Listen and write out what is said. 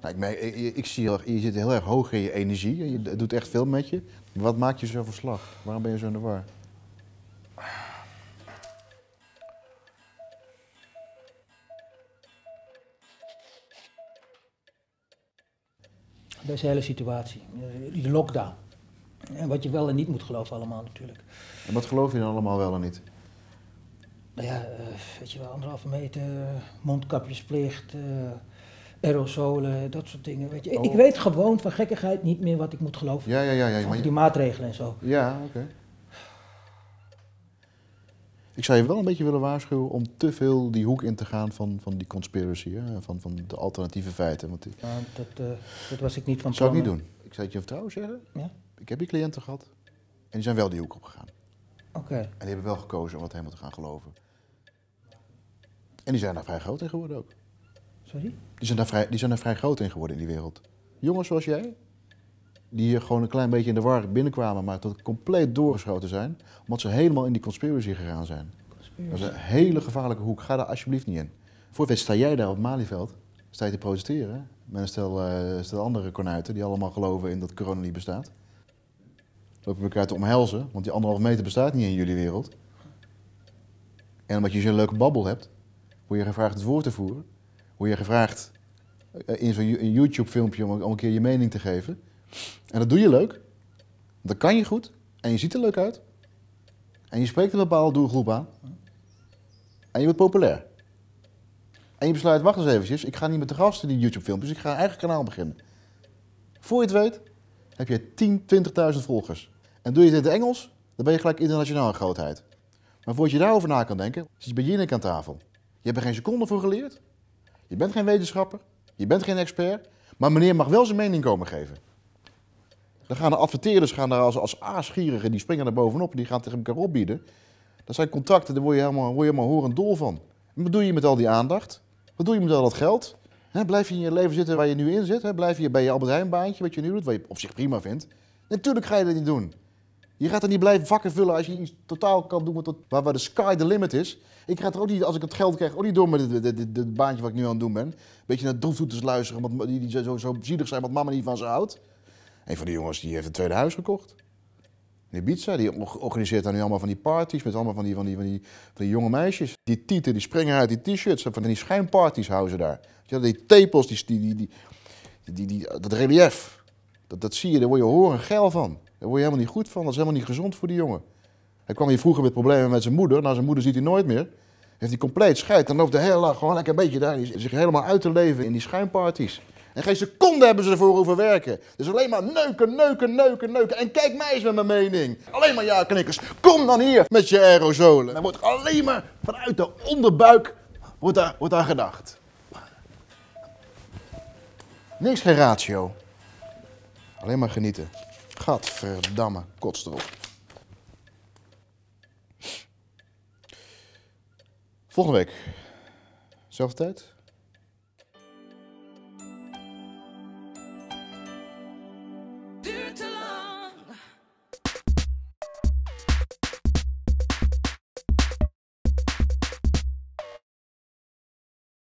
Nou, ik, ik, ik, zie je zit heel erg hoog in je energie. Je doet echt veel met je. Wat maakt je zo verslag? Waarom ben je zo in de war? Deze hele situatie, eh, de lockdown. En wat je wel en niet moet geloven allemaal natuurlijk. En wat geloof je dan allemaal wel en niet? Nou ja, eh, weet je wel, anderhalve meter, mondkapjesplicht, eh, aerosolen, dat soort dingen. Weet je. Ik oh. weet gewoon van gekkigheid niet meer wat ik moet geloven. Ja, ja, ja. ja maar... die maatregelen en zo. Ja, oké. Ik zou je wel een beetje willen waarschuwen om te veel die hoek in te gaan van, van die conspiracy, hè? Van, van de alternatieve feiten. Want die... dat, eh, dat, was ik niet van plan. zou ik niet doen. Ik zou het je vertrouwen zeggen. Ja? Ik heb die cliënten gehad en die zijn wel die hoek opgegaan. Oké. En die hebben wel gekozen om wat helemaal te gaan geloven. En die zijn daar vrij groot in geworden ook. Sorry? Die zijn, daar vrij, die zijn vrij groot in geworden in die wereld. Jongens zoals jij, die hier gewoon een klein beetje in de war binnenkwamen, maar tot compleet doorgeschoten zijn, omdat ze helemaal in die conspiracy gegaan zijn. Dat is een hele gevaarlijke hoek. Ga daar alsjeblieft niet in. Voor het sta jij daar op Malieveld, sta je te protesteren met een stel, eh, andere konuiten die allemaal geloven in dat corona niet bestaat. Lopen elkaar te omhelzen, want die anderhalf meter bestaat niet in jullie wereld. En omdat je zo'n leuke babbel hebt, word je gevraagd het woord te voeren word je gevraagd eh, in zo'n YouTube-filmpje om, een keer je mening te geven. En dat doe je leuk. Dat kan je goed. En je ziet er leuk uit. En je spreekt een bepaalde doelgroep aan. En je wordt populair. En je besluit, wacht eens eventjes, ik ga niet meer de gasten die YouTube filmpjes, ik ga een eigen kanaal beginnen. Voor je het weet, heb je 10, 20.000 volgers. En doe je dit in het Engels, dan ben je gelijk internationale grootheid. Maar voordat je daarover na kan denken, zit je bij Jinek aan tafel. Je hebt er geen seconde voor geleerd. Je bent geen wetenschapper, je bent geen expert, maar meneer mag wel zijn mening komen geven. Dan gaan de adverteerders gaan daar als, als aasgierigen, die springen er bovenop, en die gaan tegen elkaar opbieden. Dat zijn contracten, daar word je helemaal, word je helemaal horend dol van. wat doe je met al die aandacht? Wat doe je met al dat geld? blijf je in je leven zitten waar je nu in zit? blijf je bij je Albert Heijn baantje, wat je nu doet, wat je op zich prima vindt? Natuurlijk ga je dat niet doen. Je gaat er niet blijven vakken vullen als je iets totaal kan doen tot, waar, waar de sky the limit is. Ik ga er ook niet, als ik het geld krijg, ook niet door met het baantje wat ik nu aan het doen ben. Een beetje naar droeftoeters luisteren, want die, die zo, zo zielig zijn wat mama niet van ze houdt. Een van die jongens die heeft een tweede huis gekocht. In Ibiza, die organiseert daar nu allemaal van die parties met allemaal van die, van die, van die, van die jonge meisjes. Die tieten, die springen uit die t-shirts van die schijnparties houden ze daar. Die tepels, die, die, die, die, die, dat relief, dat, dat zie je, daar word je horen geil van. Daar word je helemaal niet goed van. Dat is helemaal niet gezond voor die jongen. Hij kwam hier vroeger met problemen met zijn moeder. Nou, zijn moeder ziet hij nooit meer. Heeft hij compleet scheid. Dan loopt de hele dag gewoon lekker een beetje daar. Zich helemaal uit te leven in die schuimparties. En geen seconde hebben ze ervoor over werken. Dus alleen maar neuken, neuken, neuken, neuken. En kijk mij eens met mijn mening. Alleen maar ja-knikkers. Kom dan hier met je aerosolen. dan wordt alleen maar vanuit de onderbuik wordt daar, wordt daar gedacht. Niks geen ratio. Alleen maar genieten. Gadverdamme, kots erop. Volgende week. Zelfde tijd?